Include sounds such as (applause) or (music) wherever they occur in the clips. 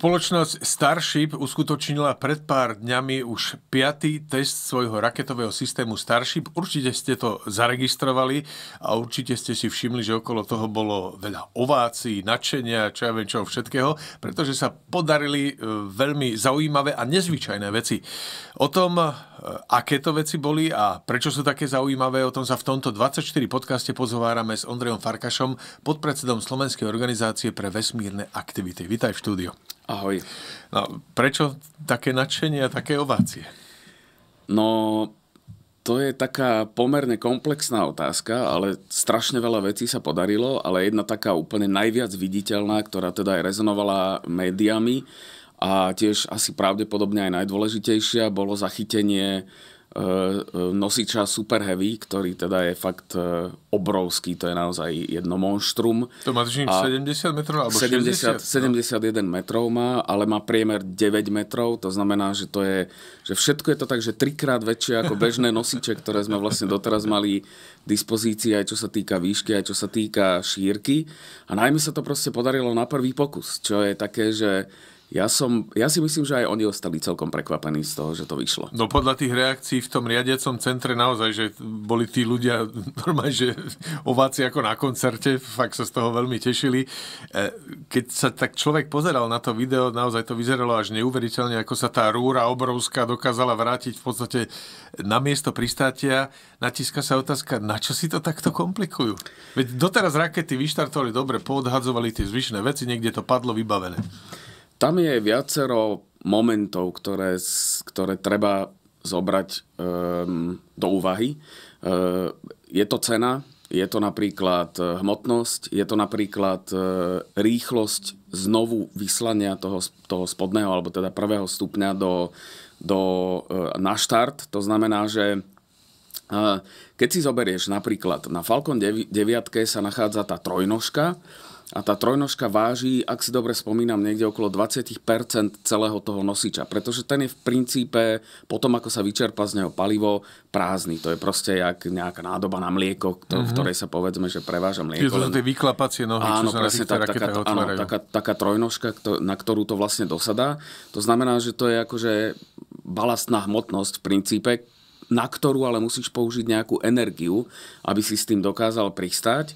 Spoločnosť Starship uskutočnila pred pár dňami už piatý test svojho raketového systému Starship. Určite ste to zaregistrovali a určite ste si všimli, že okolo toho bolo veľa ovácií, nadšenia, čo ja viem čoho všetkého, pretože sa podarili e, veľmi zaujímavé a nezvyčajné veci. O tom, e, aké to veci boli a prečo sú také zaujímavé, o tom sa v tomto 24 podcaste pozovárame s Ondrejom Farkašom, podpredsedom Slovenskej organizácie pre vesmírne aktivity. Vítaj v štúdiu. Ahoj. No, prečo také nadšenie a také ovácie? No, to je taká pomerne komplexná otázka, ale strašne veľa vecí sa podarilo, ale jedna taká úplne najviac viditeľná, ktorá teda aj rezonovala médiami a tiež asi pravdepodobne aj najdôležitejšia, bolo zachytenie Eh, nosiča Super Heavy, ktorý teda je fakt eh, obrovský, to je naozaj jedno monštrum. To má 70 metrov alebo 70, 60? 71 no. metrov má, ale má priemer 9 metrov, to znamená, že to je, že všetko je to tak, že trikrát väčšie ako bežné (laughs) nosiče, ktoré sme vlastne doteraz mali dispozícii, aj čo sa týka výšky, aj čo sa týka šírky. A najmä sa to proste podarilo na prvý pokus, čo je také, že ja, som, ja si myslím, že aj oni ostali celkom prekvapení z toho, že to vyšlo. No podľa tých reakcií v tom riadiacom centre naozaj, že boli tí ľudia (laughs) normálne, že ováci ako na koncerte, fakt sa z toho veľmi tešili. E, keď sa tak človek pozeral na to video, naozaj to vyzeralo až neuveriteľne, ako sa tá rúra obrovská dokázala vrátiť v podstate na miesto pristátia. Natíska sa otázka, na čo si to takto komplikujú? Veď doteraz rakety vyštartovali dobre, poodhadzovali tie zvyšné veci, niekde to padlo vybavené. Tam je viacero momentov, ktoré, ktoré treba zobrať um, do úvahy. Uh, je to cena, je to napríklad e, hmotnosť, je to napríklad e, rýchlosť znovu vyslania toho, toho spodného, alebo teda prvého stupňa do, do, e, na štart. To znamená, že keď si zoberieš napríklad na Falcon 9 sa nachádza tá trojnožka, a tá trojnožka váži, ak si dobre spomínam, niekde okolo 20% celého toho nosiča, pretože ten je v princípe, potom ako sa vyčerpa z neho palivo, prázdny. To je proste jak nejaká nádoba na mlieko, to, uh-huh. v mhm. ktorej sa povedzme, že preváža mlieko. Čiže to sú len... tie vyklapacie nohy, áno, čo sa presne, na tak, taká, áno, taká, taká trojnožka, na ktorú to vlastne dosadá. To znamená, že to je akože balastná hmotnosť v princípe, na ktorú ale musíš použiť nejakú energiu, aby si s tým dokázal pristať.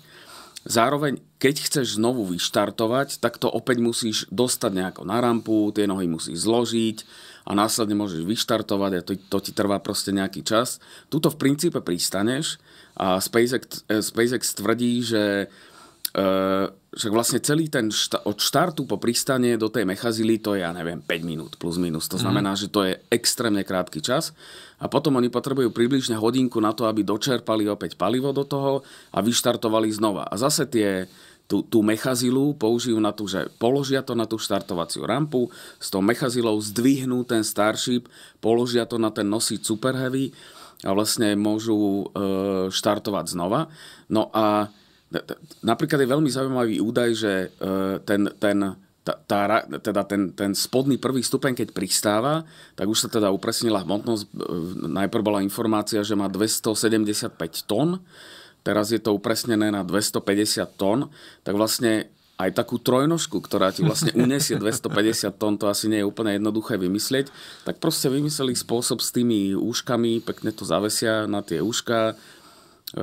Zároveň, keď chceš znovu vyštartovať, tak to opäť musíš dostať nejako na rampu, tie nohy musíš zložiť a následne môžeš vyštartovať a to, to ti trvá proste nejaký čas. Tuto v princípe pristaneš a SpaceX, eh, SpaceX tvrdí, že Eh, však vlastne celý ten šta- od štartu po pristanie do tej mechazily to je, ja neviem, 5 minút plus minus. To mhm. znamená, mm. že to je extrémne krátky čas a potom oni potrebujú približne hodinku na to, aby dočerpali opäť palivo do toho a vyštartovali znova. A zase tie, tú, tú mechazilu použijú na to, že položia to na tú štartovaciu rampu, s tou mechazilou zdvihnú ten Starship, položia to na ten nosič Super Heavy a vlastne môžu e, štartovať znova. No a Napríklad je veľmi zaujímavý údaj, že e, ten, ten, tá, tá, teda ten, ten spodný prvý stupeň, keď pristáva, tak už sa teda upresnila hmotnosť. E, najprv bola informácia, že má 275 tón, teraz je to upresnené na 250 tón, tak vlastne aj takú trojnožku, ktorá ti vlastne (laughs) uniesie 250 tón, to asi nie je úplne jednoduché vymyslieť, tak proste vymysleli spôsob s tými úškami, pekne to zavesia na tie úška, E,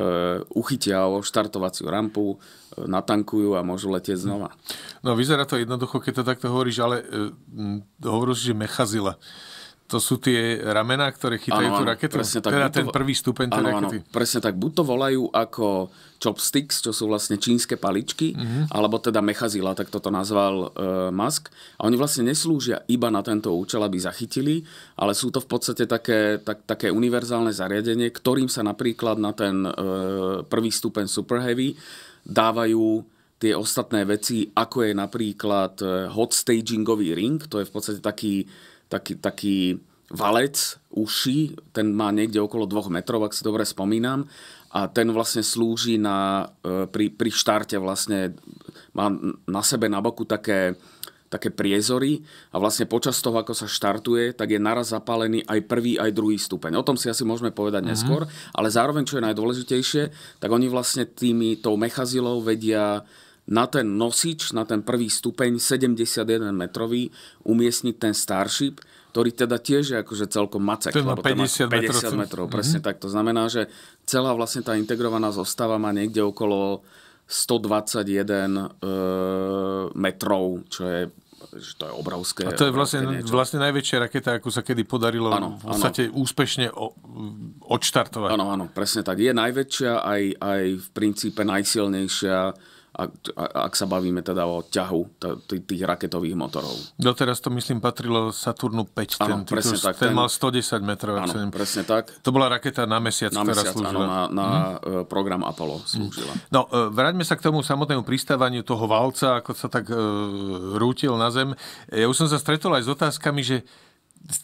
uchytia štartovaciu rampu, e, natankujú a môžu letieť znova. No vyzerá to jednoducho, keď to takto hovoríš, ale e, hovoríš, že mechazila. To sú tie ramená, ktoré chytajú ano, tú raketu? Presne tak, teda ten to, prvý stupeň tej ano, rakety? Ano, presne tak. Buď to volajú ako chopsticks, čo sú vlastne čínske paličky, uh-huh. alebo teda mechazila, tak toto nazval uh, e, Musk. A oni vlastne neslúžia iba na tento účel, aby zachytili, ale sú to v podstate také, tak, také univerzálne zariadenie, ktorým sa napríklad na ten uh, prvý stupeň Super Heavy dávajú tie ostatné veci, ako je napríklad e, hot stagingový ring, to je v podstate taký taký, taký valec, uši, ten má niekde okolo 2 metrov, ak si dobre spomínam, a ten vlastne slúži na, e, pri, pri štarte vlastne má na sebe na boku také, také priezory a vlastne počas toho, ako sa štartuje, tak je naraz zapálený aj prvý, aj druhý stupeň. O tom si asi môžeme povedať Aha. Mhm. neskôr, ale zároveň, čo je najdôležitejšie, tak oni vlastne tými, tou mechazilou vedia na ten nosič, na ten prvý stupeň 71 metrový umiestniť ten Starship, ktorý teda tiež je akože celkom macek. Ten 50, 50 metrov. Mhm. presne mm-hmm. tak. To znamená, že celá vlastne tá integrovaná zostava má niekde okolo 121 e, metrov, čo je že to je obrovské. A to je vlastne, vlastne najväčšia raketa, ako sa kedy podarilo ano, v podstate ano. úspešne o, odštartovať. Áno, áno, presne tak. Je najväčšia aj, aj v princípe najsilnejšia ak, ak sa bavíme teda o ťahu t- tých raketových motorov. Doteraz to myslím patrilo Saturnu 5, ano, ten, presne tak, ten, ten mal 110 metrov. Ano, sem... presne tak. To bola raketa na mesiac, na ktorá mesiac, slúžila. Ano, na, na hmm. program Apollo slúžila. Hmm. No, e, vráťme sa k tomu samotnému pristávaniu toho valca, ako sa tak e, rútil na zem. Ja už som sa stretol aj s otázkami, že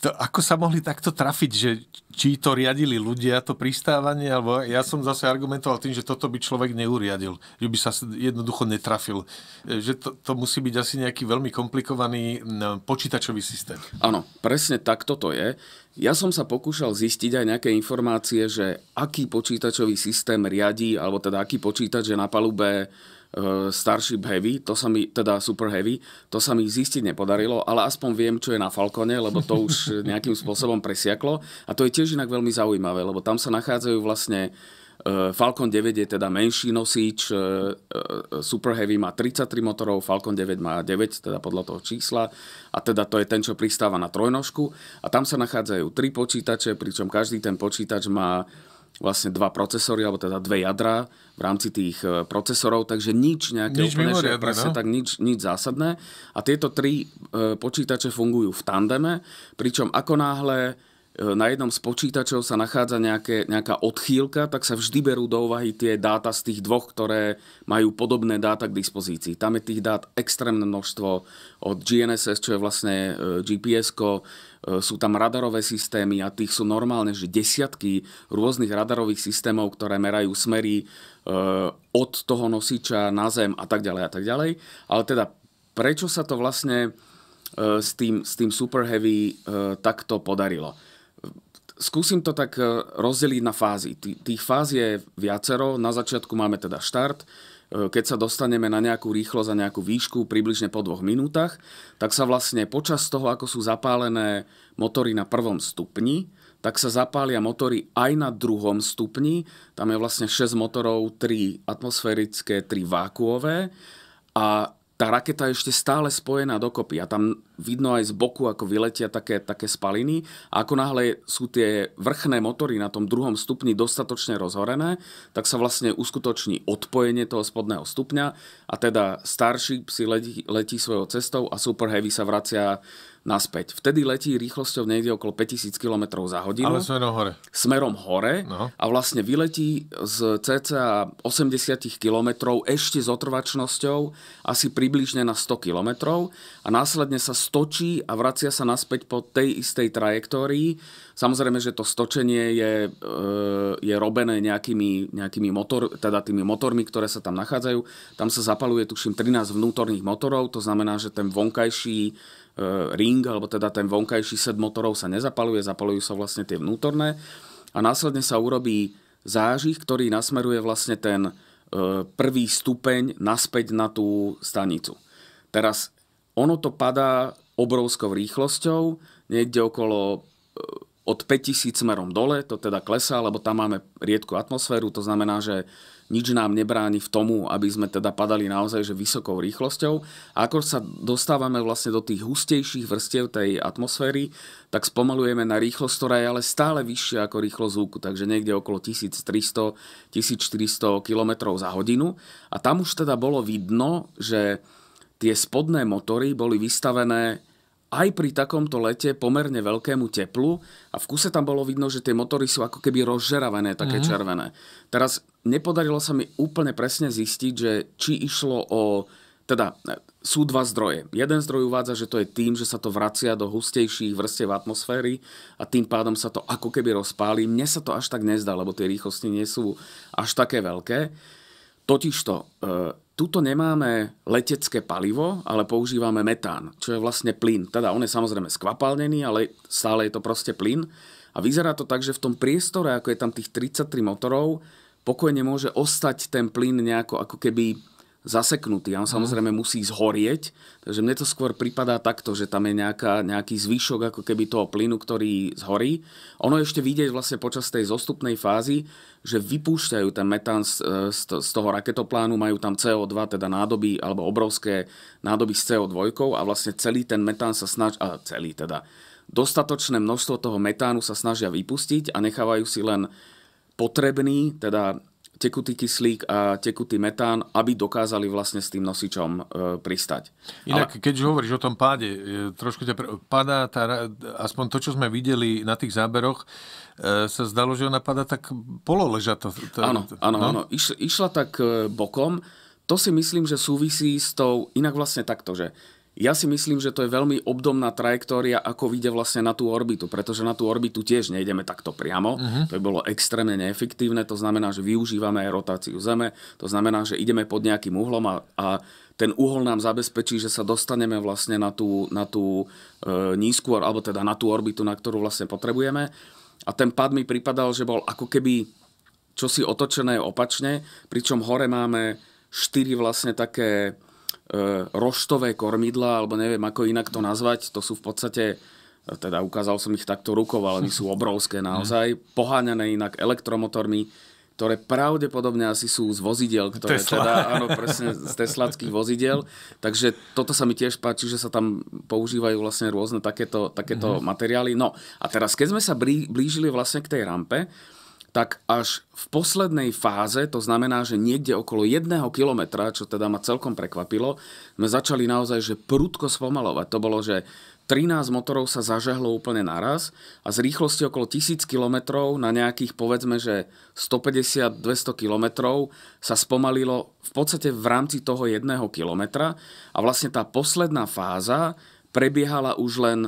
to, ako sa mohli takto trafiť, že či to riadili ľudia, to pristávanie, alebo ja som zase argumentoval tým, že toto by človek neuriadil, že by sa jednoducho netrafil. E, že to, to musí byť asi nejaký veľmi komplikovaný počítačový systém. Áno, presne tak toto je. Ja som sa pokúšal zistiť aj nejaké informácie, že aký počítačový systém riadi, alebo teda aký počítač je na palube Eh, Starship Heavy, to sa mi, teda Super Heavy, to sa mi zistiť nepodarilo, ale aspoň viem, čo je na Falcone, lebo to už (laughs) nejakým spôsobom presiaklo. A to je tiež inak veľmi zaujímavé, lebo tam sa nachádzajú vlastne eh, Falcon 9 je teda menší nosič, eh, Super Heavy má 33 motorov, Falcon 9 má 9, teda podľa toho čísla, a teda to je ten, čo pristáva na trojnožku. A tam sa nachádzajú tri počítače, pričom každý ten počítač má vlastne dva procesory, alebo teda dve jadra v rámci tých e, procesorov, takže nič nejaké nič úplne, že presne, no? tak nič, nič zásadné. A tieto tri e, počítače fungujú v tandeme, pričom ako náhle e, na jednom z počítačov sa nachádza nejaké, nejaká odchýlka, tak sa vždy berú do úvahy tie dáta z tých dvoch, ktoré majú podobné dáta k dispozícii. Tam je tých dát extrémne množstvo od GNSS, čo je vlastne e, GPS-ko, E, sú tam radarové systémy a tých sú normálne, že desiatky rôznych radarových systémov, ktoré merajú smery e, od toho nosiča na zem a tak ďalej a tak ďalej. Ale teda prečo sa to vlastne e, s tým, s tým Super Heavy takto podarilo? skúsim to tak rozdeliť na fázy. Tých fáz je viacero. Na začiatku máme teda štart, E, keď sa dostaneme na nejakú rýchlosť a nejakú výšku približne po dvoch minútach, tak sa vlastne počas toho, ako sú zapálené motory na prvom stupni, tak sa zapália motory aj na druhom stupni. Tam je vlastne 6 motorov, 3 atmosférické, 3 vákuové. A tá raketa je ešte stále spojená dokopy a tam vidno aj z boku, ako vyletia také, také spaliny. A ako náhle sú tie vrchné motory na tom druhom stupni dostatočne rozhorené, tak sa vlastne uskutoční odpojenie toho spodného stupňa a teda starší si letí, letí svojou cestou a Super Heavy sa vracia naspäť. Vtedy letí rýchlosťou niekde okolo 5000 km za hodinu. Ale smerom hore. Smerom hore no. a vlastne vyletí z cca 80 km ešte s otrvačnosťou asi približne na 100 km a následne sa stočí a vracia sa naspäť po tej istej trajektórii. Samozrejme, že to stočenie je, e, je robené nejakými, nejakými motor, teda tými motormi, ktoré sa tam nachádzajú. Tam sa zapaluje, tuším, 13 vnútorných motorov, to znamená, že ten vonkajší E, ring, alebo teda ten vonkajší set motorov sa nezapaluje, zapalujú sa vlastne tie vnútorné a následne sa urobí zážih, ktorý nasmeruje vlastne ten e, prvý stupeň naspäť na tú stanicu. Teraz ono to padá obrovskou rýchlosťou, niekde okolo e, od 5000 smerom dole, to teda klesá, lebo tam máme riedku atmosféru, to znamená, že nič nám nebráni v tomu, aby sme teda padali naozaj že vysokou rýchlosťou. A ako sa dostávame vlastne do tých hustejších vrstiev tej atmosféry, tak spomalujeme na rýchlosť, ktorá je ale stále vyššia ako rýchlosť zvuku, takže niekde okolo 1300-1400 km za hodinu. A tam už teda bolo vidno, že tie spodné motory boli vystavené aj pri takomto lete pomerne veľkému teplu a v kuse tam bolo vidno, že tie motory sú ako keby rozžeravené, také mm-hmm. červené. Teraz nepodarilo sa mi úplne presne zistiť, že či išlo o... Teda sú dva zdroje. Jeden zdroj uvádza, že to je tým, že sa to vracia do hustejších vrstiev atmosféry a tým pádom sa to ako keby rozpáli. Mne sa to až tak nezdá, lebo tie rýchlosti nie sú až také veľké. Totižto, e, tuto nemáme letecké palivo, ale používame metán, čo je vlastne plyn. Teda on je samozrejme skvapalnený, ale stále je to proste plyn. A vyzerá to tak, že v tom priestore, ako je tam tých 33 motorov, pokojne môže ostať ten plyn nejako ako keby zaseknutý a on samozrejme musí zhorieť. Takže mne to skôr pripadá takto, že tam je nejaká, nejaký zvyšok ako keby toho plynu, ktorý zhorí. Ono ešte vidieť vlastne počas tej zostupnej fázy, že vypúšťajú ten metán z, e, z, z toho raketoplánu, majú tam CO2, teda nádoby alebo obrovské nádoby s CO2 a vlastne celý ten metán sa snaží, a celý teda, dostatočné množstvo toho metánu sa snažia vypustiť a nechávajú si len potrebný, teda tekutý kyslík a tekutý metán, aby dokázali vlastne s tým nosičom e, pristať. Inak, Ale... keď hovoríš o tom páde, e, trošku ťa padá, tá, aspoň to, čo sme videli na tých záberoch, e, sa zdalo, že ona padá tak pololeža. Áno, áno, no? áno. Iš, išla tak e, bokom. To si myslím, že súvisí s tou, inak vlastne takto, že ja si myslím, že to je veľmi obdobná trajektória, ako vyjde vlastne na tú orbitu, pretože na tú orbitu tiež nejdeme takto priamo. Uh-huh. To by bolo extrémne neefektívne, to znamená, že využívame aj rotáciu Zeme, to znamená, že ideme pod nejakým uhlom a, a ten uhol nám zabezpečí, že sa dostaneme vlastne na tú, na tú e, nízku, alebo teda na tú orbitu, na ktorú vlastne potrebujeme. A ten pad mi pripadal, že bol ako keby čosi otočené opačne, pričom hore máme štyri vlastne také E, roštové kormidla, alebo neviem ako inak to nazvať, to sú v podstate e, teda ukázal som ich takto rukou, ale oni sú (laughs) obrovské naozaj, poháňané inak elektromotormi, ktoré pravdepodobne asi sú z vozidel, ktoré Tesla. teda, (laughs) áno, presne z teslackých vozidiel. Takže toto sa mi tiež páči, že sa tam používajú vlastne rôzne takéto, takéto mm-hmm. materiály. No a teraz, keď sme sa blížili vlastne k tej rampe, tak až v poslednej fáze, to znamená, že niekde okolo jedného kilometra, čo teda ma celkom prekvapilo, sme začali naozaj že prudko spomalovať. To bolo, že 13 motorov sa zažehlo úplne naraz a z rýchlosti okolo 1000 km na nejakých povedzme, že 150-200 km sa spomalilo v podstate v rámci toho jedného kilometra a vlastne tá posledná fáza prebiehala už len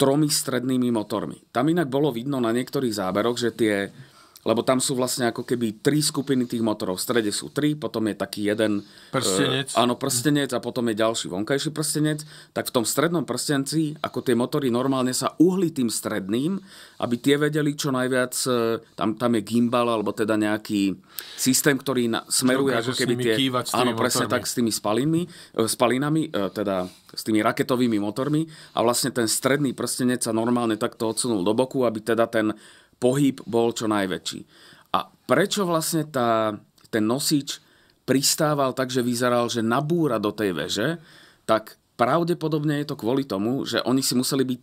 tromi strednými motormi. Tam inak bolo vidno na niektorých záberoch, že tie lebo tam sú vlastne ako keby tri skupiny tých motorov. V strede sú tri, potom je taký jeden... E, prstenec. E, áno, prstenec a potom je ďalší vonkajší prstenec. Tak v tom strednom prstenci, ako tie motory normálne sa uhli tým stredným, aby tie vedeli čo najviac... E, tam, tam je gimbal, alebo teda nejaký systém, ktorý na, smeruje ako keby tie... Áno, presne motormi. tak s tými spalinmi, e, spalinami, e, teda s tými raketovými motormi a vlastne ten stredný prstenec sa normálne takto odsunul do boku, aby teda ten pohyb bol čo najväčší. A prečo vlastne tá, ten nosič pristával tak, že vyzeral, že nabúra do tej veže, tak pravdepodobne je to kvôli tomu, že oni si museli byť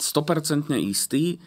100% istí,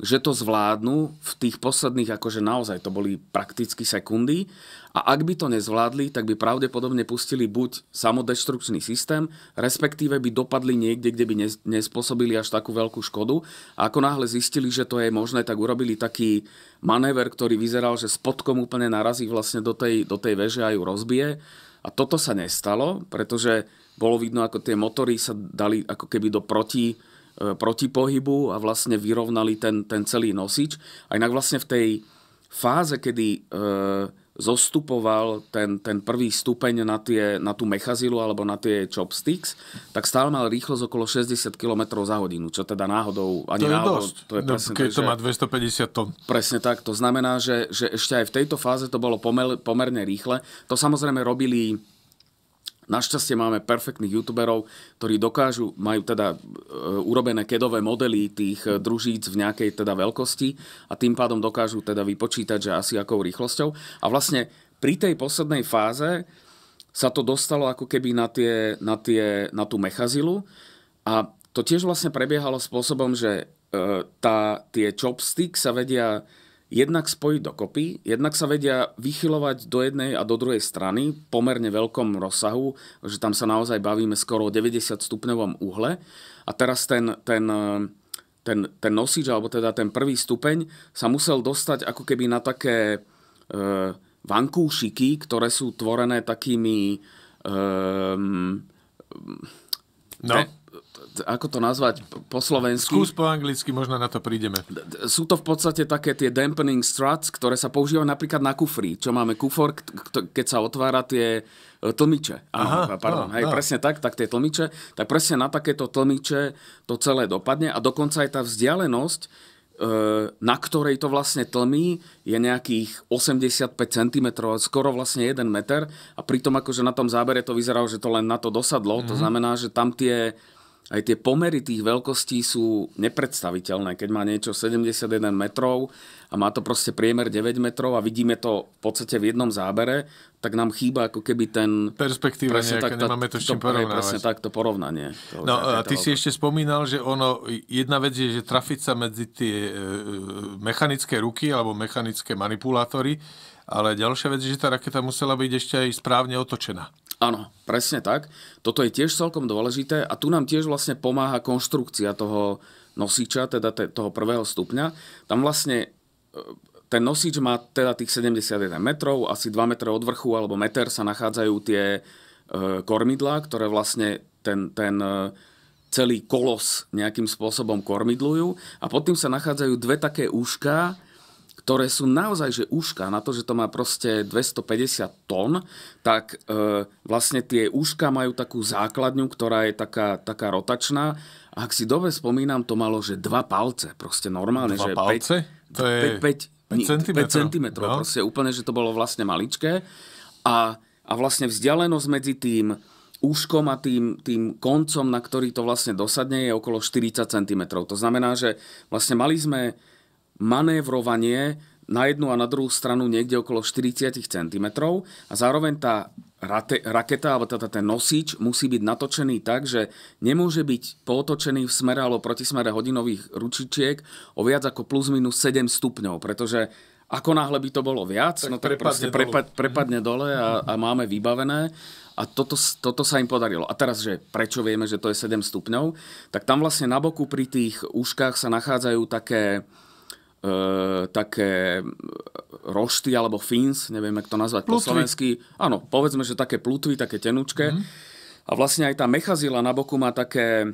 že to zvládnu v tých posledných, akože naozaj to boli prakticky sekundy a ak by to nezvládli, tak by pravdepodobne pustili buď samodeštrukčný systém, respektíve by dopadli niekde, kde by nespôsobili až takú veľkú škodu a ako náhle zistili, že to je možné, tak urobili taký manéver, ktorý vyzeral, že spodkom úplne narazí vlastne do tej, do tej veže a ju rozbije a toto sa nestalo, pretože bolo vidno, ako tie motory sa dali ako keby do proti E, protipohybu a vlastne vyrovnali ten, ten celý nosič. A inak vlastne v tej fáze, kedy e, zostupoval ten, ten prvý stupeň na, tie, na tú mechazilu alebo na tie chopsticks, tak stále mal rýchlosť okolo 60 km za hodinu, čo teda náhodou... Ani to je náhodou, dosť, to je no, presne, keď to má 250 tón. Presne tak, to znamená, že, že ešte aj v tejto fáze to bolo pomer, pomerne rýchle. To samozrejme robili Našťastie máme perfektných youtuberov, ktorí dokážu, majú teda e, urobené kedové modely tých e, družíc v nejakej teda veľkosti a tým pádom dokážu teda vypočítať, že asi akou rýchlosťou. A vlastne pri tej poslednej fáze sa to dostalo ako keby na, tie, na, tie, na tú mechazilu a to tiež vlastne prebiehalo spôsobom, že e, tá, tie chopsticks sa vedia jednak spojiť dokopy, jednak sa vedia vychylovať do jednej a do druhej strany pomerne veľkom rozsahu, že tam sa naozaj bavíme skoro o 90 stupňovom uhle. A teraz ten, ten, ten, ten nosič, alebo teda ten prvý stupeň, sa musel dostať ako keby na také e, vankúšiky, ktoré sú tvorené takými... E, no ako to nazvať po slovensku? Skús po anglicky, možno na to prídeme. Sú to v podstate také tie dampening struts, ktoré sa používajú napríklad na kufri. Čo máme kufor, keď sa otvára tie e, tlmiče. Áno, Aha, pardon, No, hej, no. presne tak, tak tie tlmiče. Tak presne na takéto tlmiče to celé dopadne a dokonca aj tá vzdialenosť, e, na ktorej to vlastne tlmí, je nejakých 85 cm, skoro vlastne 1 meter a pritom akože na tom zábere to vyzeralo, že to len na to dosadlo, mm-hmm. to mhm. znamená, že tam tie aj tie pomery tých veľkostí sú nepredstaviteľné. Keď má niečo 71 metrov a má to proste priemer 9 metrov a vidíme to v podstate v jednom zábere, tak nám chýba ako keby ten... Perspektíva presne nejaká, tak, nemáme to s čím porovnávať. Presne tak, to porovnanie. To, no a ty si ešte spomínal, že ono, jedna vec je, že trafiť sa medzi tie e, e, mechanické ruky alebo mechanické manipulátory, ale ďalšia vec je, že tá raketa musela byť ešte aj správne otočená. Áno, presne tak. Toto je tiež celkom dôležité a tu nám tiež vlastne pomáha konštrukcia toho nosiča, teda te, toho prvého stupňa. Tam vlastne e, ten nosič má teda tých 71 metrov, asi 2 metre od vrchu alebo meter sa nachádzajú tie e, kormidlá, ktoré vlastne ten, ten e, celý kolos nejakým spôsobom kormidlujú a pod tým sa nachádzajú dve také úška, ktoré sú naozaj že úška na to, že to má proste 250 tón, tak e, vlastne tie úška majú takú základňu, ktorá je taká, taká rotačná. A ak si dobre spomínam, to malo, že dva palce, proste normálne. Dva že palce? 5, to je 5, 5, 5, 5 cm, no? proste úplne, že to bolo vlastne maličké. A, a vlastne vzdialenosť medzi tým úškom a tým, tým koncom, na ktorý to vlastne dosadne, je okolo 40 cm. To znamená, že vlastne mali sme manévrovanie na jednu a na druhú stranu niekde okolo 40 cm a zároveň tá rate, raketa alebo teda ten nosič musí byť natočený tak, že nemôže byť potočený v smere alebo protismere hodinových ručičiek o viac ako plus minus 7 stupňov, pretože ako náhle by to bolo viac, tak no tak prepadne dole. Prepad, mhm. prepadne dole a, a máme vybavené. A toto, toto sa im podarilo. A teraz, že prečo vieme, že to je 7 stupňov, tak tam vlastne na boku pri tých úškach sa nachádzajú také E, také rošty alebo fins, neviem, jak to nazvať plutvy. po slovensky. Áno, povedzme, že také plutvy, také tenučké. Mm. A vlastne aj tá mechazila na boku má také e,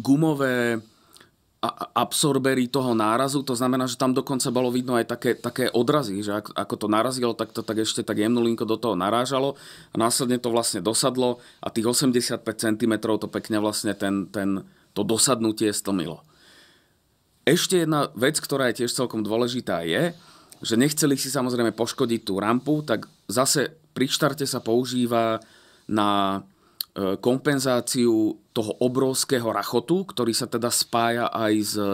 gumové absorbery toho nárazu, to znamená, že tam dokonca bolo vidno aj také, také odrazy, že ak, ako to narazilo, tak to tak ešte tak jemnulinko do toho narážalo a následne to vlastne dosadlo a tých 85 cm to pekne vlastne ten, ten, to dosadnutie stomilo. Ešte jedna vec, ktorá je tiež celkom dôležitá, je, že nechceli si samozrejme poškodiť tú rampu, tak zase pri štarte sa používa na e, kompenzáciu toho obrovského rachotu, ktorý sa teda spája aj s e,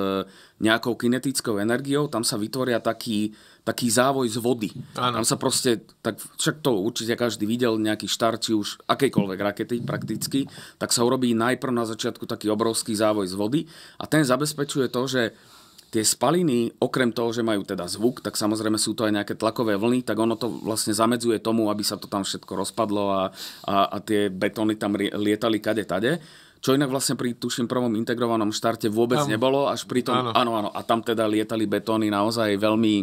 nejakou kinetickou energiou. Tam sa vytvoria taký, taký závoj z vody. Ano. Tam sa proste, tak však to určite každý videl, nejaký štart, či už akejkoľvek rakety prakticky, tak sa urobí najprv na začiatku taký obrovský závoj z vody a ten zabezpečuje to, že tie spaliny, okrem toho, že majú teda zvuk, tak samozrejme sú to aj nejaké tlakové vlny, tak ono to vlastne zamedzuje tomu, aby sa to tam všetko rozpadlo a, a, a tie betóny tam lietali kade tade. Čo inak vlastne pri, tuším, prvom integrovanom štarte vôbec tam. nebolo, až pri tom, áno. áno, a tam teda lietali betóny naozaj veľmi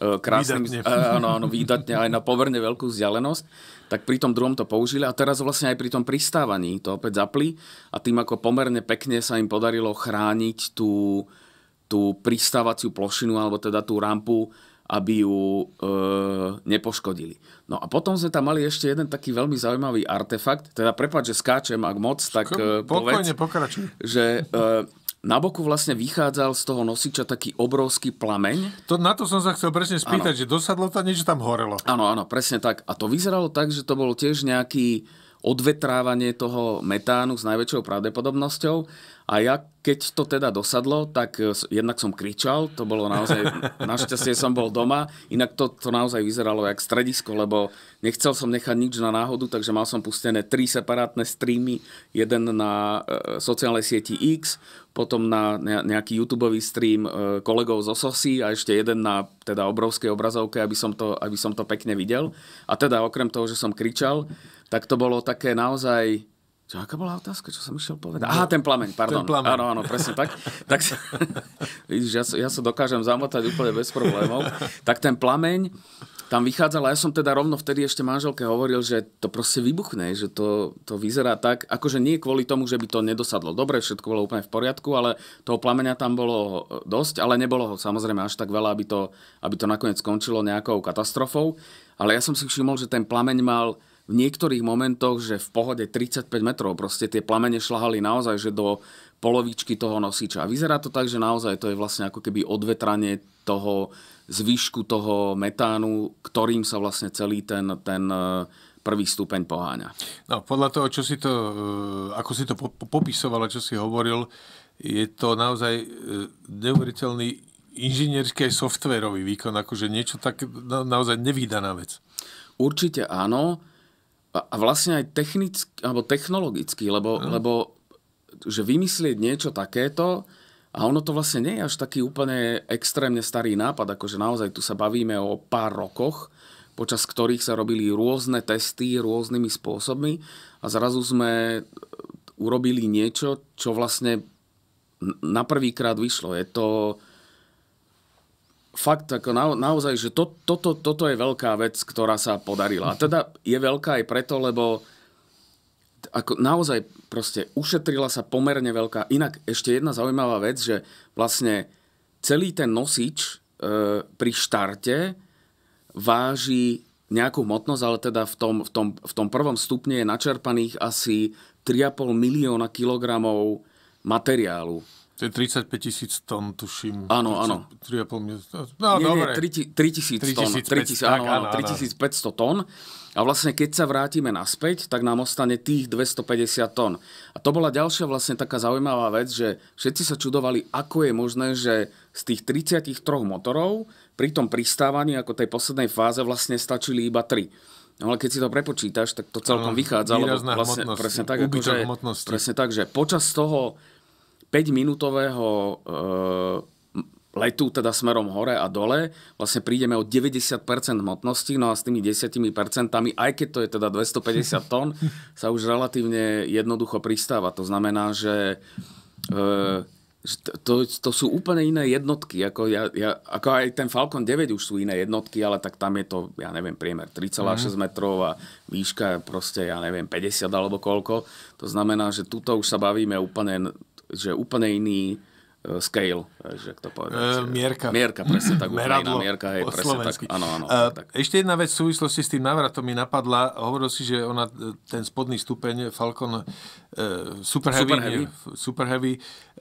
E, krásny, výdatne. E, áno, áno, výdatne aj na poverne veľkú vzdialenosť, tak pri tom druhom to použili a teraz vlastne aj pri tom pristávaní to opäť zapli a tým ako pomerne pekne sa im podarilo chrániť tú, tú pristávaciu plošinu alebo teda tú rampu, aby ju e, nepoškodili. No a potom sme tam mali ešte jeden taký veľmi zaujímavý artefakt, teda prepad, že skáčem, ak moc, tak e, povedz, Pokojne pokračuj. Že e, na boku vlastne vychádzal z toho nosiča taký obrovský plameň. To, na to som sa chcel presne spýtať, ano. že dosadlo to, niečo tam horelo. Áno, áno, presne tak. A to vyzeralo tak, že to bol tiež nejaký odvetrávanie toho metánu s najväčšou pravdepodobnosťou. A ja, keď to teda dosadlo, tak e, jednak som kričal, to bolo naozaj, (laughs) našťastie som bol doma, inak to, to naozaj vyzeralo jak stredisko, lebo nechcel som nechať nič na náhodu, takže mal som pustené tri separátne streamy, jeden na e, e sociálnej sieti X, potom na nejaký YouTube stream e, kolegov z Ososy a ešte jeden na teda obrovskej obrazovke, aby som, to, aby som to pekne videl. A teda okrem toho, že som kričal, tak to bolo také naozaj čo, aká bola otázka, čo som išiel povedať? Aha, ten plameň, pardon. Ten plameň. Áno, áno, presne tak. tak sa, (laughs) vidíš, ja, ja sa dokážem zamotať úplne bez problémov. Tak ten plameň, tam vychádzala, ja som teda rovno vtedy ešte manželke hovoril, že to proste vybuchne, že to, to vyzerá tak, akože nie kvôli tomu, že by to nedosadlo. Dobre, všetko bolo úplne v poriadku, ale toho plameňa tam bolo dosť, ale nebolo ho samozrejme až tak veľa, aby to, aby to nakoniec skončilo nejakou katastrofou. Ale ja som si všimol, že ten plameň mal v niektorých momentoch, že v pohode 35 metrov, proste tie plamene šlahali naozaj, že do polovičky toho nosiča. A vyzerá to tak, že naozaj to je vlastne ako keby odvetranie toho zvyšku toho metánu, ktorým sa vlastne celý ten, ten e, prvý stupeň poháňa. No, podľa toho, čo si to, e, ako si to popisoval a čo si hovoril, je to naozaj e, neuveriteľný inžinierský aj softverový výkon, akože niečo tak naozaj nevýdaná vec. Určite áno. A vlastne aj technicky, alebo technologicky, lebo, no. lebo že vymyslieť niečo takéto, a ono to vlastne nie je až taký úplne extrémne starý nápad, akože naozaj tu sa bavíme o pár rokoch, počas ktorých sa robili rôzne testy rôznymi spôsobmi a zrazu sme e, urobili niečo, čo vlastne na prvýkrát vyšlo. Je to fakt ako na, naozaj, že to, toto, toto je veľká vec, ktorá sa podarila. A teda je veľká aj preto, lebo ako naozaj proste ušetrila sa pomerne veľká. Inak ešte jedna zaujímavá vec, že vlastne celý ten nosič e, pri štarte váži nejakú hmotnosť, ale teda v tom, v tom, v tom prvom stupne je načerpaných asi 3,5 milióna kilogramov materiálu to je 35 tisíc tón, tuším. Áno, áno. 3,5 milióna. No, no, nie, dobre. Nie, 3 tisíc tón. 3500 áno, áno, tón. A vlastne keď sa vrátime naspäť, tak nám ostane tých 250 tón. A to bola ďalšia vlastne taká zaujímavá vec, že všetci sa čudovali, ako je možné, že z tých 33 motorov pri tom pristávaní ako tej poslednej fáze vlastne stačili iba 3. No ale keď si to prepočítaš, tak to celkom ano, vychádza, Výrazná vlastne hmotnosť, presne tak, akože, presne tak, že počas toho 5-minútového e, eh, letu, teda smerom hore a dole, vlastne prídeme o 90% hmotnosti, no a s tými 10%, aj keď to je teda 250 tón, (laughs) sa už relatívne jednoducho pristáva. To znamená, že e, to, to sú úplne iné jednotky. Ako, ja, ja, ako aj ten Falcon 9 už sú iné jednotky, ale tak tam je to, ja neviem, priemer 3,6 mm. metrov a výška proste, ja neviem, 50 alebo koľko. To znamená, že tuto už sa bavíme úplne že úplne iný Eh, scale, eh, že to povedať. E, mierka. Mierka, presne tak. Meradlo. Ukrajina, mierka, hej, presne slovensky. tak. Áno, áno, e, tak. Ešte jedna vec v súvislosti s tým návratom mi napadla. Hovoril si, že ona, ten spodný stupeň Falcon e, Super Heavy, Super Heavy. Nie, Super Heavy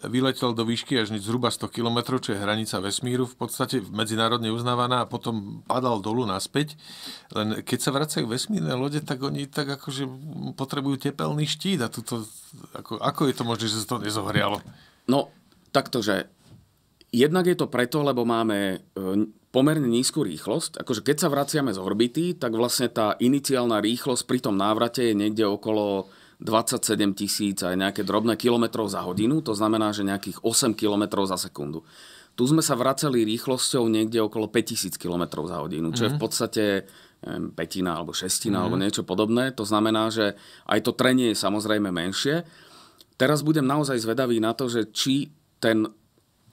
vyletel do výšky až zhruba 100 km, čo je hranica vesmíru, v podstate medzinárodne uznávaná a potom padal dolu naspäť. Len keď sa vracajú vesmírne lode, tak oni tak akože potrebujú tepelný štít a tuto, ako, ako je to možné, že sa to nezohrialo? No, takto, že jednak je to preto, lebo máme e, pomerne nízku rýchlosť. Akože keď sa vraciame z orbity, tak vlastne tá iniciálna rýchlosť pri tom návrate je niekde okolo 27 tisíc aj nejaké drobné kilometrov za hodinu, to znamená, že nejakých 8 kilometrov za sekundu. Tu sme sa vraceli rýchlosťou niekde okolo 5000 km za hodinu, čo je v mhm. podstate neviem, petina alebo šestina mm-hmm. alebo mhm. niečo podobné. To znamená, že aj to trenie je samozrejme menšie. Teraz budem naozaj zvedavý na to, že či ten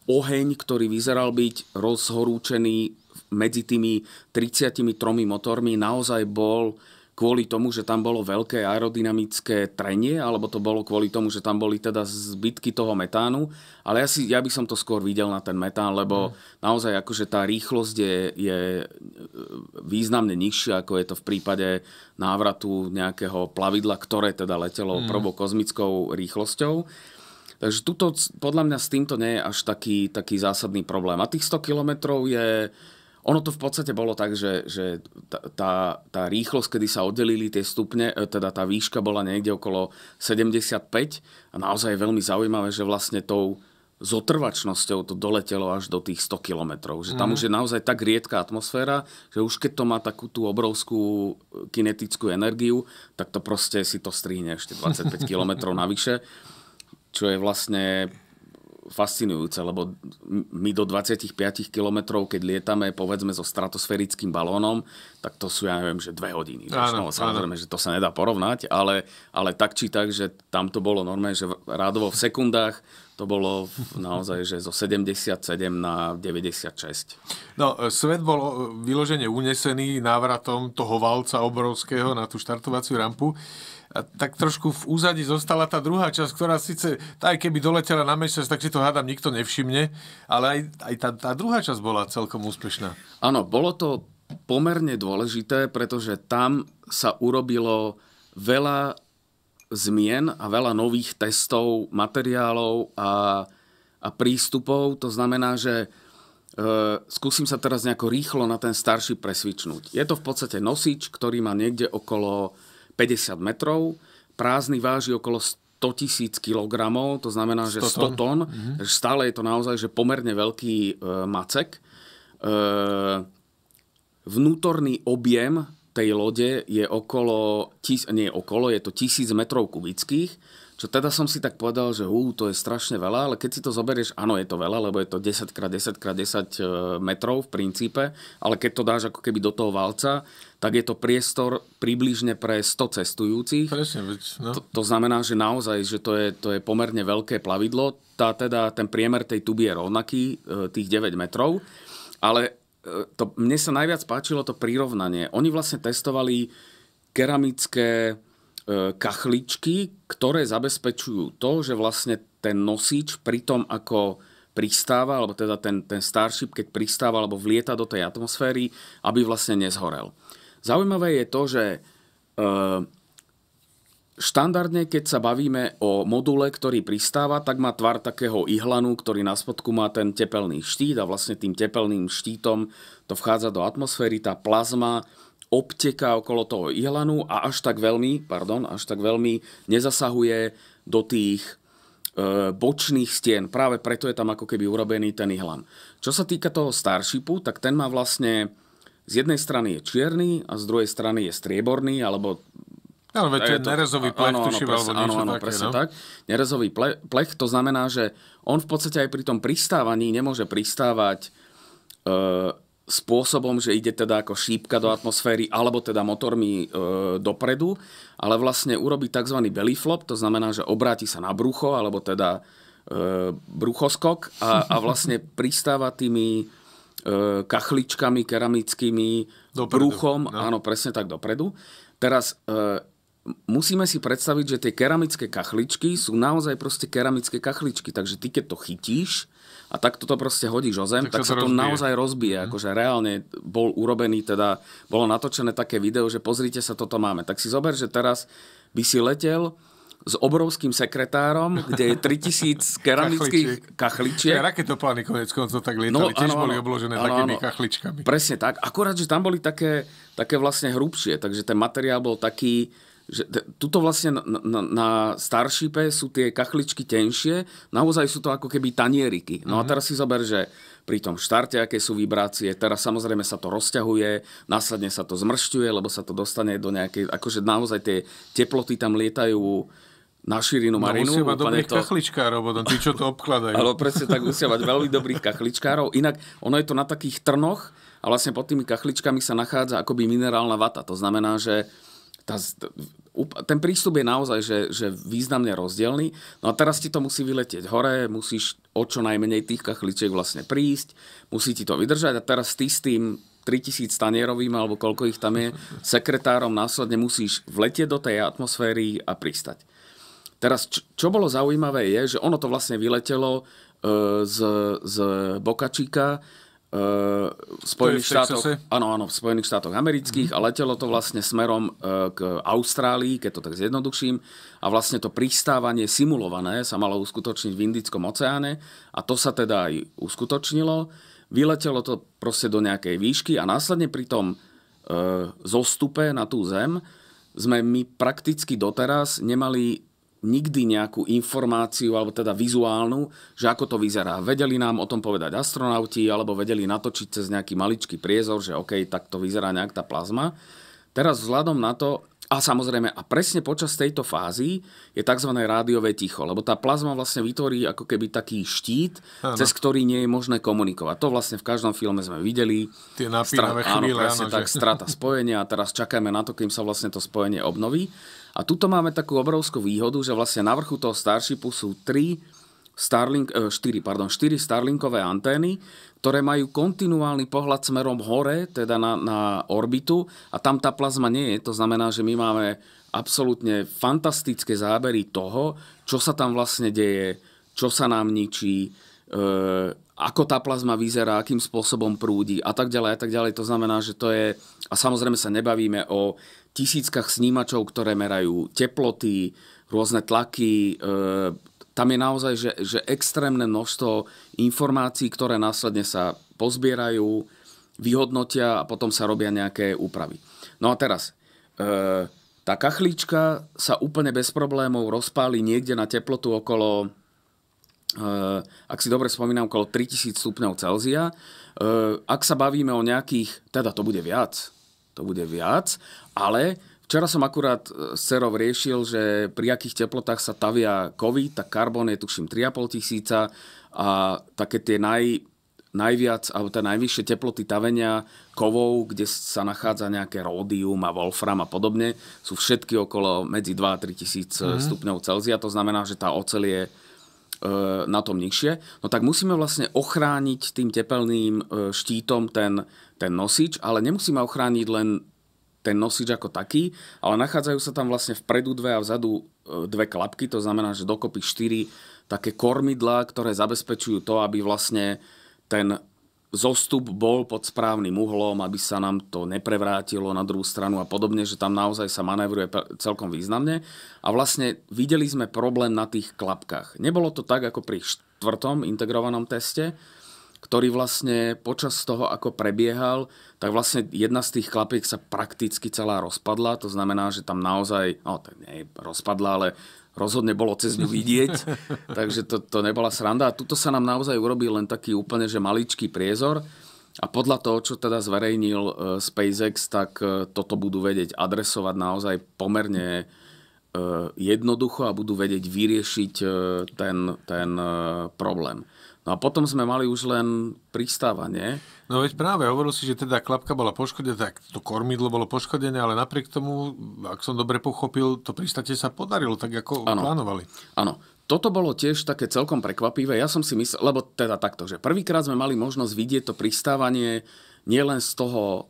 oheň, ktorý vyzeral byť rozhorúčený medzi tými 33 motormi, naozaj bol kvôli tomu, že tam bolo veľké aerodynamické trenie, alebo to bolo kvôli tomu, že tam boli teda zbytky toho metánu. Ale ja, si, ja by som to skôr videl na ten metán, lebo mm. naozaj akože tá rýchlosť je, je e, významne nižšia, ako je to v prípade návratu nejakého plavidla, ktoré teda letelo mm. probokozmickou rýchlosťou. Takže tuto, podľa mňa s týmto nie je až taký, taký zásadný problém. A tých 100 kilometrov je... Ono to v podstate bolo tak, že, že tá, tá rýchlosť, kedy sa oddelili tie stupne, e, teda tá výška bola niekde okolo 75 a naozaj je veľmi zaujímavé, že vlastne tou zotrvačnosťou to doletelo až do tých 100 kilometrov. Že tam mm. už je naozaj tak riedka atmosféra, že už keď to má takú tú obrovskú e, kinetickú energiu, tak to proste si to strihne ešte 25 kilometrov navyše čo je vlastne fascinujúce, lebo my do 25 km, keď lietame povedzme so stratosférickým balónom, tak to sú, ja neviem, že dve hodiny. Áno, no, samozrejme, áno. že to sa nedá porovnať, ale, ale tak či tak, že tam to bolo normálne, že rádovo v sekundách to bolo naozaj, že zo 77 na 96. No, e, svet bol e, vyložene unesený návratom toho valca obrovského na tú štartovaciu rampu a tak trošku v úzadi zostala tá druhá časť, ktorá síce, aj keby doletela na mesiac, tak si to hádam nikto nevšimne, ale aj, aj tá, tá druhá časť bola celkom úspešná. Áno, bolo to pomerne dôležité, pretože tam sa urobilo veľa zmien a veľa nových testov, materiálov a, a prístupov. To znamená, že e, skúsim sa teraz nejako rýchlo na ten starší presvičnúť. Je to v podstate nosič, ktorý má niekde okolo 50 metrov, prázdny váži okolo 100 tisíc kilogramov, to znamená, že 100 tón. 100 Mm-hmm. stále je to naozaj že pomerne veľký e, macek. E, vnútorný objem tej lode je okolo, tis, nie okolo, je to tisíc metrov kubických čo teda som si tak povedal, že ú, to je strašne veľa, ale keď si to zoberieš, áno, je to veľa, lebo je to 10x10x10 e, metrov v princípe, ale keď to dáš ako keby do toho valca, tak je to priestor približne pre 100 cestujúcich. Presne, veď, no. to, to znamená, že naozaj, že to je, to je pomerne veľké plavidlo. Tá, teda, ten priemer tej tuby je rovnaký, e, tých 9 metrov, ale e, to, mne sa najviac páčilo to prirovnanie. Oni vlastne testovali keramické E, kachličky, ktoré zabezpečujú to, že vlastne ten nosič pri tom, ako pristáva, alebo teda ten, ten Starship, keď pristáva alebo vlieta do tej atmosféry, aby vlastne nezhorel. Zaujímavé je to, že e, štandardne, keď sa bavíme o module, ktorý pristáva, tak má tvar takého ihlanu, ktorý na spodku má ten tepelný štít a vlastne tým tepelným štítom to vchádza do atmosféry, tá plazma obteká okolo toho Ihlanu a až tak veľmi, pardon, až tak veľmi nezasahuje do tých e, bočných stien. Práve preto je tam ako keby urobený ten ihlan. Čo sa týka toho Starshipu, tak ten má vlastne z jednej strany je čierny a z druhej strany je strieborný, alebo ale veď je to, nerezový plech, áno, tuším, presne, alebo áno, áno, také, presne no? tak. Nerezový plech, to znamená, že on v podstate aj pri tom pristávaní nemôže pristávať e, spôsobom, že ide teda ako šípka do atmosféry alebo teda motormi e, dopredu, ale vlastne urobí tzv. belly flop, to znamená, že obráti sa na brucho alebo teda e, bruchoskok a, a vlastne (laughs) pristáva tými e, kachličkami keramickými dopredu, bruchom, no. áno, presne tak dopredu. Teraz e, musíme si predstaviť, že tie keramické kachličky sú naozaj proste keramické kachličky, takže ty keď to chytíš, a takto toto proste hodíš o zem, tak, tak sa to, rozbije. naozaj rozbije. Mm. Akože reálne bol urobený, teda bolo natočené také video, že pozrite sa, toto máme. Tak si zober, že teraz by si letel s obrovským sekretárom, kde je 3000 (laughs) keramických kachličiek. Ja, raketoplány konec koncov tak lietali, no, tiež ano, boli obložené ano, takými ano. kachličkami. Presne tak, akurát, že tam boli také, také vlastne hrubšie, takže ten materiál bol taký, že tuto vlastne na, na, na Starshipe sú tie kachličky tenšie, naozaj sú to ako keby tanieriky. No mm-hmm. a mhm. teraz si zober, že pri tom štarte, aké sú vibrácie, teraz samozrejme sa to rozťahuje, následne sa to zmršťuje, lebo sa to dostane do nejakej, akože naozaj tie teploty tam lietajú na širinu no, marinu. Musia mať dobrých to... kachličkárov, potom tí, čo to obkladajú. Ale presne tak musia mať veľmi dobrých kachličkárov. Inak ono je to na takých trnoch a vlastne pod tými kachličkami sa nachádza akoby minerálna vata. To znamená, že tá, ten prístup je naozaj že, že významne rozdielný. No a teraz ti to musí vyletieť hore, musíš o čo najmenej tých kachličiek vlastne prísť, musí ti to vydržať a teraz ty s tým 3000 tanierovým, alebo koľko ich tam je, sekretárom následne musíš vletieť do tej atmosféry a pristať. Teraz, čo, čo bolo zaujímavé je, že ono to vlastne vyletelo e, z, z Bokačíka, Eh, v Spojených štátoch, áno, áno, v Spojených štátoch amerických mm-hmm. a letelo to vlastne smerom eh, k Austrálii, keď to tak zjednoduším. A vlastne to pristávanie simulované sa malo uskutočniť v Indickom oceáne a to sa teda aj uskutočnilo. Vyletelo to proste do nejakej výšky a následne pri tom e, zostupe na tú zem sme my prakticky doteraz nemali nikdy nejakú informáciu, alebo teda vizuálnu, že ako to vyzerá. Vedeli nám o tom povedať astronauti, alebo vedeli natočiť cez nejaký maličký priezor, že OK, tak to vyzerá nejak tá plazma. Teraz vzhľadom na to, a samozrejme, a presne počas tejto fázy je tzv. rádiové ticho, lebo tá plazma vlastne vytvorí ako keby taký štít, áno. cez ktorý nie je možné komunikovať. To vlastne v každom filme sme videli. Tie napínavé Stra- chvíle, áno, presne áno, tak, že... strata spojenia a teraz čakáme na to, kým sa vlastne to spojenie obnoví. A tuto máme takú obrovskú výhodu, že vlastne na vrchu toho Starshipu sú 3 Starlink, 4, e, pardon, 4 Starlinkové antény, ktoré majú kontinuálny pohľad smerom hore, teda na, na orbitu a tam tá plazma nie je. To znamená, že my máme absolútne fantastické zábery toho, čo sa tam vlastne deje, čo sa nám ničí, e, ako tá plazma vyzerá, akým spôsobom prúdi a tak ďalej a tak ďalej. To znamená, že to je, a samozrejme sa nebavíme o tisíckach snímačov, ktoré merajú teploty, rôzne tlaky, e, tam je naozaj že, že extrémne množstvo informácií, ktoré následne sa pozbierajú, vyhodnotia a potom sa robia nejaké úpravy. No a teraz, e, tá kachlička sa úplne bez problémov rozpáli niekde na teplotu okolo ak si dobre spomínam, okolo 3000 stupňov Celzia. Eh, ak sa bavíme o nejakých, teda to bude viac, to bude viac, ale Včera som akurát eh, s cerov riešil, že pri akých teplotách sa tavia kovy, tak karbon je tuším 3,5 tisíca a také tie naj, najviac, alebo tá najvyššie teploty tavenia kovov, kde sa nachádza nejaké ródium a wolfram a podobne, sú všetky okolo medzi 2 a 3 tisíc mm. stupňov Celzia. To znamená, že tá ocel je E, na tom nižšie, no tak musíme vlastne ochrániť tým tepelným e, štítom ten, ten nosič, ale nemusíme ochrániť len ten nosič ako taký, ale nachádzajú sa tam vlastne vpredu dve a vzadu e, dve klapky, to znamená, že dokopy štyri také kormidla, ktoré zabezpečujú to, aby vlastne ten zostup bol pod správnym uhlom, aby sa nám to neprevrátilo na druhú stranu a podobne, že tam naozaj sa manévruje celkom významne. A vlastne videli sme problém na tých klapkách. Nebolo to tak ako pri štvrtom integrovanom teste, ktorý vlastne počas toho, ako prebiehal, tak vlastne jedna z tých klapiek sa prakticky celá rozpadla. To znamená, že tam naozaj, no tak nie rozpadla, ale rozhodne bolo cez ňu vidieť, (laughs) takže to, to nebola sranda. A tuto sa nám naozaj urobil len taký úplne že maličký priezor. A podľa toho, čo teda zverejnil e, SpaceX, tak e, toto budú vedieť adresovať naozaj pomerne e, jednoducho a budú vedieť vyriešiť ten, ten problém. No a potom sme mali už len pristávanie. No veď práve, hovoril si, že teda klapka bola poškodená, tak to kormidlo bolo poškodené, ale napriek tomu, ak som dobre pochopil, to pristate sa podarilo tak, ako ano. plánovali. Áno, toto bolo tiež také celkom prekvapivé. Ja som si myslel, lebo teda takto, že prvýkrát sme mali možnosť vidieť to pristávanie nielen z toho e,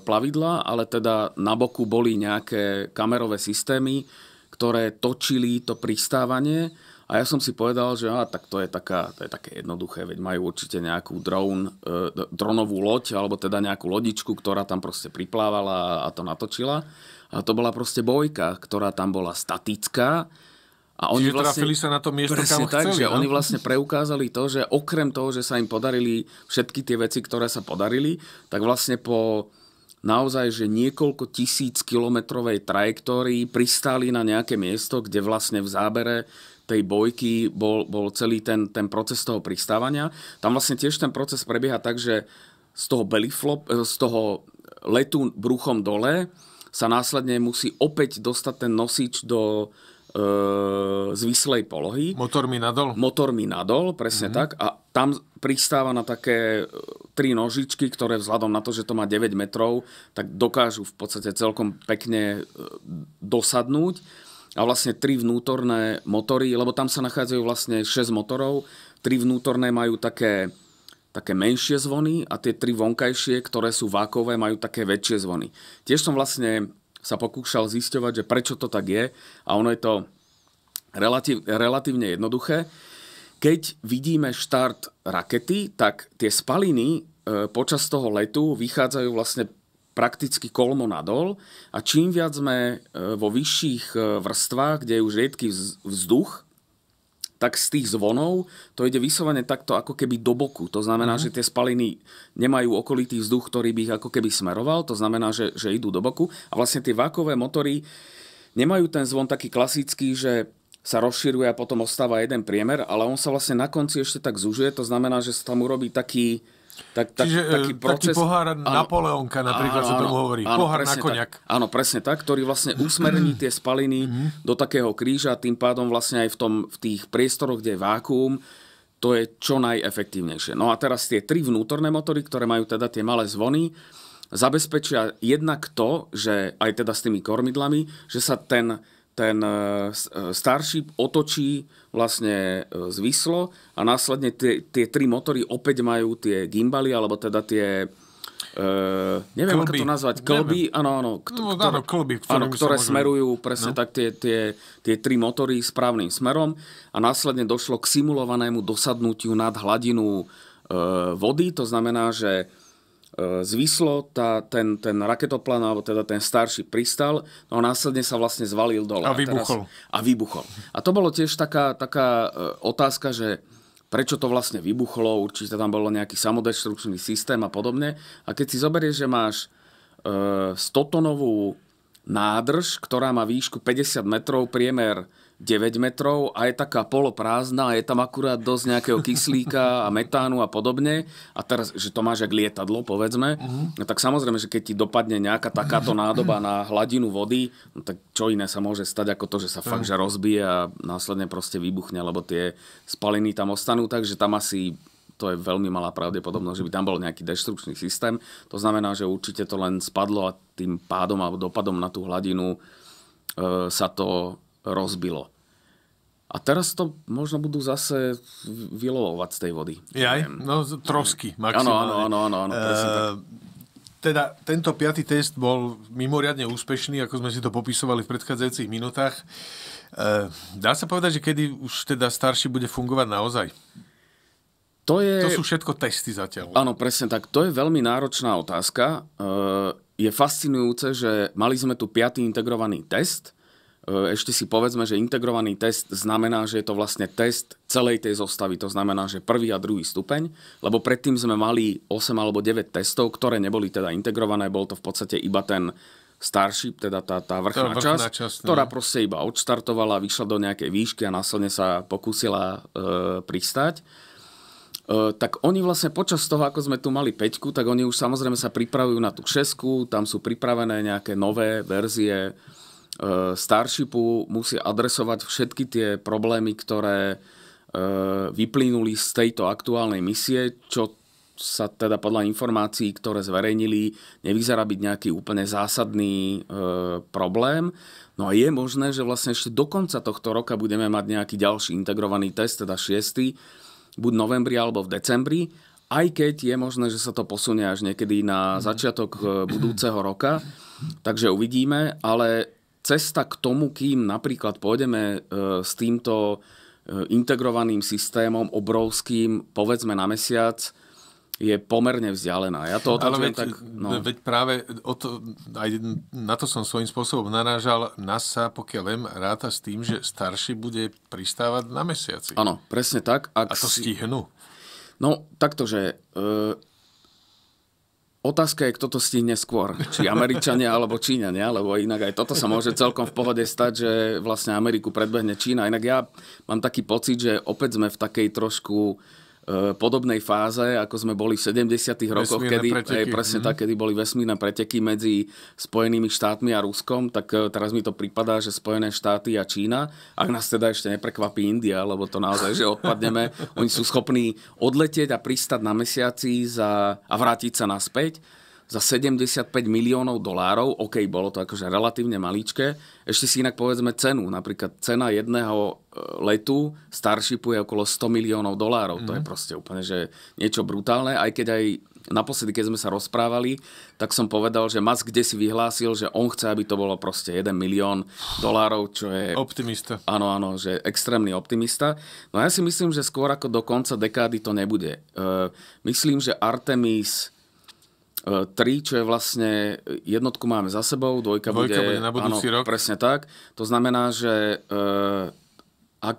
plavidla, ale teda na boku boli nejaké kamerové systémy, ktoré točili to pristávanie a ja som si povedal, že á, tak to je, taká, to je také jednoduché, veď majú určite nejakú drón, e, dronovú loď, alebo teda nejakú lodičku, ktorá tam proste priplávala a to natočila. A to bola proste bojka, ktorá tam bola statická. A oni Čiže vlastne, trafili sa na to miesto, kam tak, Že no? Oni vlastne preukázali to, že okrem toho, že sa im podarili všetky tie veci, ktoré sa podarili, tak vlastne po naozaj, že niekoľko tisíc kilometrovej trajektórii pristáli na nejaké miesto, kde vlastne v zábere tej bojky bol, bol celý ten, ten proces toho pristávania. Tam vlastne tiež ten proces prebieha tak, že z toho, flop, e, z toho letu bruchom dole sa následne musí opäť dostať ten nosič do e, zvislej polohy. Motormi nadol? Motormi nadol, presne mm-hmm. tak. A tam pristáva na také e, tri nožičky, ktoré vzhľadom na to, že to má 9 metrov, tak dokážu v podstate celkom pekne e, dosadnúť a vlastne tri vnútorné motory, lebo tam sa nachádzajú vlastne 6 motorov. Tri vnútorné majú také, také menšie zvony a tie tri vonkajšie, ktoré sú vákové, majú také väčšie zvony. Tiež som vlastne sa pokúšal zisťovať, že prečo to tak je a ono je to relatív, relatívne jednoduché. Keď vidíme štart rakety, tak tie spaliny e, počas toho letu vychádzajú vlastne prakticky kolmo nadol a čím viac sme e, vo vyšších e, vrstvách, kde je už riedky vzduch, tak z tých zvonov to ide vyslovene takto ako keby do boku. To znamená, mm. že tie spaliny nemajú okolitý vzduch, ktorý by ich ako keby smeroval. To znamená, že, že idú do boku. A vlastne tie vákové motory nemajú ten zvon taký klasický, že sa rozširuje a potom ostáva jeden priemer, ale on sa vlastne na konci ešte tak zužuje. To znamená, že sa tam urobí taký tak, tak, Čiže taký e, proces, taký pohár áno, Napoleonka napríklad áno, sa tomu hovorí. Áno, pohár na koniak. Tak, áno, presne tak, ktorý vlastne usmerní tie spaliny mhm. do takého kríža a tým pádom vlastne aj v, tom, v tých priestoroch, kde je vákuum, to je čo najefektívnejšie. No a teraz tie tri vnútorné motory, ktoré majú teda tie malé zvony, zabezpečia jednak to, že aj teda s tými kormidlami, že sa ten ten e, e, starší otočí vlastne e, zvislo a následne tie, tie tri motory opäť majú tie gimbaly, alebo teda tie... Uh, neviem, klby. ako to nazvať. Klby, Ano, áno, áno. Kto, no, áno, klby, áno, ktoré smerujú no. presne no. tak tie, tie, tie tri motory správnym smerom a následne došlo k simulovanému dosadnutiu nad hladinu uh, vody. To znamená, že E, zvislo, tá, ten, ten raketoplán, alebo teda ten starší pristal, no a následne sa vlastne zvalil dole. A vybuchol. A, teraz, a vybuchol. A to bolo tiež taká, taká e, otázka, že prečo to vlastne vybuchlo, určite tam bolo nejaký samodeštrukčný systém a podobne. A keď si zoberieš, že máš e, 100-tonovú nádrž, ktorá má výšku 50 metrov, priemer 9 metrov a je taká poloprázdna a je tam akurát dosť nejakého kyslíka a metánu a podobne. A teraz, že to máš jak lietadlo, povedzme, uh-huh. tak samozrejme, že keď ti dopadne nejaká takáto nádoba na hladinu vody, no tak čo iné sa môže stať ako to, že sa uh-huh. fakt mhm. že rozbije a následne proste vybuchne, lebo tie spaliny tam ostanú, takže tam asi to je veľmi malá pravdepodobnosť, že by tam bol nejaký deštrukčný systém. To znamená, že určite to len spadlo a tým pádom alebo dopadom na tú hladinu e, sa to rozbilo. A teraz to možno budú zase vylovovať z tej vody. Jaj, no trosky mm. maximálne. Áno, áno, áno, áno, eh, Teda tento piatý test bol mimoriadne úspešný, ako sme si to popisovali v predchádzajúcich minútach. Eh, dá sa povedať, že kedy už teda starší bude fungovať naozaj? To, je... to sú všetko testy zatiaľ. Áno, presne tak. To je veľmi náročná otázka. Eh, je fascinujúce, že mali sme tu piatý integrovaný test, E, ešte si povedzme, že integrovaný test znamená, že je to vlastne test celej tej zostavy. To znamená, že prvý a druhý stupeň, lebo predtým sme mali 8 alebo 9 testov, ktoré neboli teda integrované, bol to v podstate iba ten starší, teda tá, tá vrchná, vrchná časť, čas, no. ktorá proste iba odštartovala, vyšla do nejakej výšky a následne sa pokúsila e, pristať. E, tak oni vlastne počas toho, ako sme tu mali peťku, tak oni už samozrejme sa pripravujú na tú šesku, tam sú pripravené nejaké nové verzie E, Starshipu musí adresovať všetky tie problémy, ktoré e, vyplynuli z tejto aktuálnej misie, čo sa teda podľa informácií, ktoré zverejnili, nevyzerá byť nejaký úplne zásadný e, problém. No a je možné, že vlastne ešte do konca tohto roka budeme mať nejaký ďalší integrovaný test, teda 6. buď novembri alebo v decembri, aj keď je možné, že sa to posunie až niekedy na mhm. začiatok e, budúceho roka, takže uvidíme, ale cesta k tomu, kým napríklad pôjdeme e, s týmto e, integrovaným systémom obrovským, povedzme na mesiac, je pomerne vzdialená. Ja to Ale veď, tak, no. veď práve o to, aj na to som svojím spôsobom narážal. NASA, pokiaľ len ráta s tým, že starší bude pristávať na mesiaci. Áno, presne tak. Ak A to si... stihnú. No, taktože... e, Otázka je, kto to stihne skôr. Či Američania alebo Číňania, lebo inak aj toto sa môže celkom v pohode stať, že vlastne Ameriku predbehne Čína. Inak ja mám taký pocit, že opäť sme v takej trošku Eh, podobnej fáze, ako sme boli v 70. rokoch, kedy, aj, eh, presne mm tak, kedy boli vesmírne preteky medzi Spojenými štátmi a Ruskom, tak eh, teraz mi to pripadá, že Spojené štáty a Čína, ak nás teda ešte neprekvapí India, lebo to naozaj, že odpadneme, (laughs) oni sú schopní odletieť a pristať na mesiaci za, a vrátiť sa naspäť za 75 miliónov dolárov, OK, bolo to akože relatívne maličké, ešte si inak povedzme cenu, napríklad cena jedného e, letu Starshipu je okolo 100 miliónov dolárov, mm. to je mhm. proste úplne že niečo brutálne, aj keď aj naposledy, keď sme sa rozprávali, tak som povedal, že Musk kde si vyhlásil, že on chce, aby to bolo proste 1 milión dolárov, čo je... Optimista. Áno, áno, že extrémny optimista. No ja si myslím, že skôr ako do konca dekády to nebude. Uh, myslím, že Artemis 3, e, čo je vlastne, e, jednotku máme za sebou, dvojka, dvojka bude, bude na budúci áno, rok. presne tak. To znamená, že e, ak,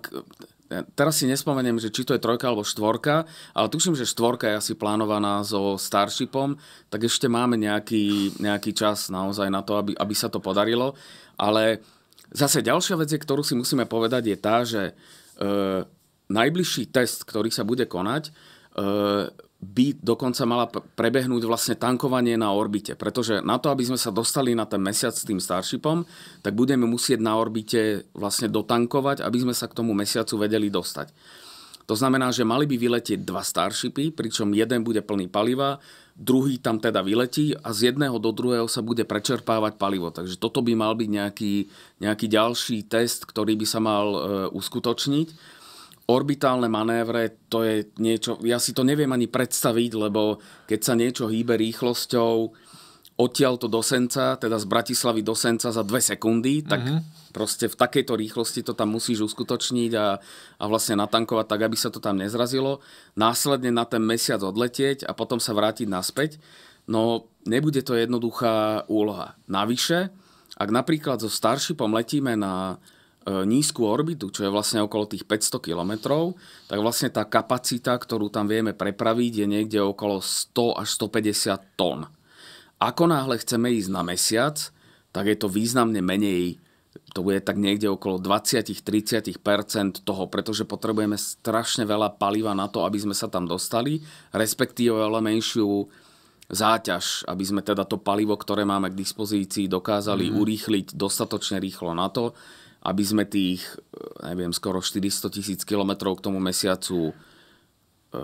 teraz si nespomeniem, že či to je trojka alebo štvorka, ale tuším, že štvorka je asi plánovaná so Starshipom, tak ešte máme nejaký, nejaký čas naozaj na to, aby, aby sa to podarilo. Ale zase ďalšia vec, ktorú si musíme povedať, je tá, že uh, najbližší test, ktorý sa bude konať, by dokonca mala prebehnúť vlastne tankovanie na orbite. Pretože na to, aby sme sa dostali na ten mesiac s tým Starshipom, tak budeme musieť na orbite vlastne dotankovať, aby sme sa k tomu mesiacu vedeli dostať. To znamená, že mali by vyletieť dva Starshipy, pričom jeden bude plný paliva, druhý tam teda vyletí a z jedného do druhého sa bude prečerpávať palivo. Takže toto by mal byť nejaký, nejaký ďalší test, ktorý by sa mal e, uskutočniť orbitálne manévre, to je niečo, ja si to neviem ani predstaviť, lebo keď sa niečo hýbe rýchlosťou odtiaľto do Senca, teda z Bratislavy do Senca za dve sekundy, tak mm-hmm. proste v takejto rýchlosti to tam musíš uskutočniť a, a vlastne natankovať tak, aby sa to tam nezrazilo, následne na ten mesiac odletieť a potom sa vrátiť naspäť. No, nebude to jednoduchá úloha. Navyše, ak napríklad so Starshipom letíme na E, nízku orbitu, čo je vlastne okolo tých 500 km, tak vlastne tá kapacita, ktorú tam vieme prepraviť, je niekde okolo 100 až 150 tón. Ako náhle chceme ísť na mesiac, tak je to významne menej to bude tak niekde okolo 20-30% toho, pretože potrebujeme strašne veľa paliva na to, aby sme sa tam dostali, respektíve veľa menšiu záťaž, aby sme teda to palivo, ktoré máme k dispozícii, dokázali mm. urýchliť dostatočne rýchlo na to, aby sme tých, eh, neviem, skoro 400 tisíc kilometrov k tomu mesiacu e,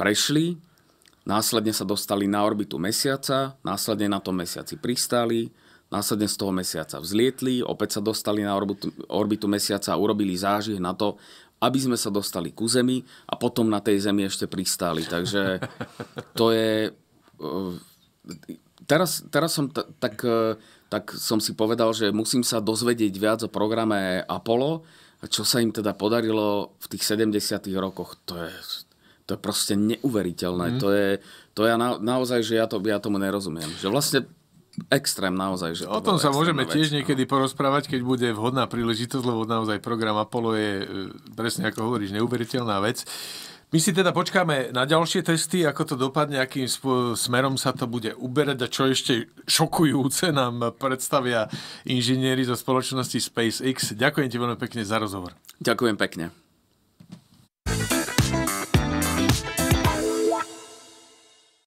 prešli, následne sa dostali na orbitu mesiaca, následne na tom mesiaci pristáli, následne z toho mesiaca vzlietli, opäť sa dostali na orbitu, orbitu mesiaca a urobili zážih na to, aby sme sa dostali ku Zemi a potom na tej Zemi ešte pristáli. Takže to je... Eh, teraz, teraz som t- tak tak som si povedal, že musím sa dozvedieť viac o programe Apollo čo sa im teda podarilo v tých 70. rokoch. To je, to je proste neuveriteľné. Mm. To je, to ja na, naozaj, že ja, to, ja tomu nerozumiem. Že vlastne extrém naozaj. Že to o tom sa môžeme vec, tiež no. niekedy no. porozprávať, keď bude vhodná príležitosť, lebo naozaj program Apollo je, e, presne ako hovoríš, neuveriteľná vec. My si teda počkáme na ďalšie testy, ako to dopadne, akým smerom sa to bude uberať a čo ešte šokujúce nám predstavia inžinieri zo spoločnosti SpaceX. Ďakujem ti veľmi pekne za rozhovor. Ďakujem pekne.